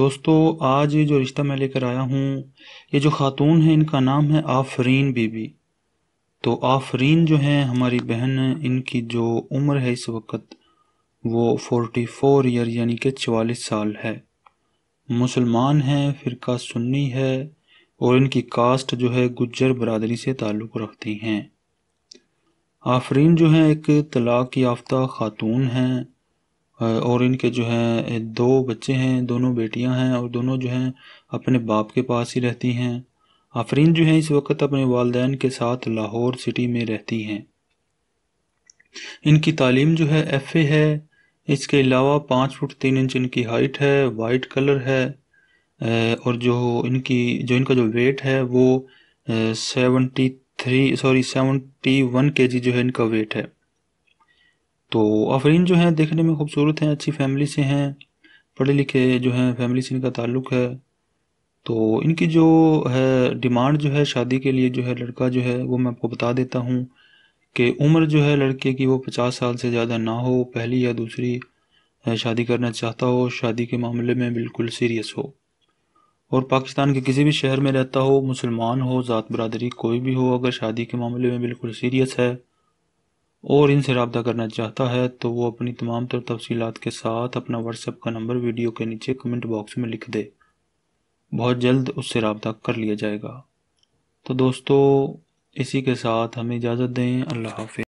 दोस्तों आज ये जो रिश्ता मैं लेकर आया हूँ ये जो ख़ातून है इनका नाम है आफरीन बीबी तो आफरीन जो है हमारी बहन इनकी जो उम्र है इस वक्त वो फोर्टी फोर ईयर यानी कि चवालीस साल है मुसलमान हैं फ़िरका सुन्नी है और इनकी कास्ट जो है गुज्जर बरदरी से ताल्लुक़ रखती हैं आफरीन जो है एक तलाक़ याफ्ता ख़ातून हैं और इनके जो है दो बच्चे हैं दोनों बेटियां हैं और दोनों जो हैं अपने बाप के पास ही रहती हैं आफरीन जो हैं इस वक्त अपने वालदेन के साथ लाहौर सिटी में रहती हैं इनकी तालीम जो है एफ़ ए है इसके अलावा पाँच फुट तीन इंच इनकी हाइट है वाइट कलर है और जो इनकी जो इनका जो वेट है वो seventy three sorry seventy one K G जो है इनका वेट है तो आफरीन जो हैं देखने में खूबसूरत हैं अच्छी फैमिली से हैं पढ़े लिखे जो हैं फैमिली से इनका ताल्लुक़ है तो इनकी जो है डिमांड जो है शादी के लिए जो है लड़का जो है वो मैं आपको बता देता हूँ कि उम्र जो है लड़के की वो पचास साल से ज़्यादा ना हो पहली या दूसरी शादी करना चाहता हो शादी के मामले में बिल्कुल सीरियस हो और पाकिस्तान के किसी भी शहर में रहता हो मुसलमान हो ज़ात बरदरी कोई भी हो अगर शादी के मामले में बिल्कुल सीरियस है और इनसे रबता करना चाहता है तो वो अपनी तमाम तर तफसीत के साथ अपना व्हाट्सएप का नंबर वीडियो के नीचे कमेंट बॉक्स में लिख दे बहुत जल्द उससे रबता कर लिया जाएगा तो दोस्तों इसी के साथ हमें इजाज़त दें अल्लाह हाफि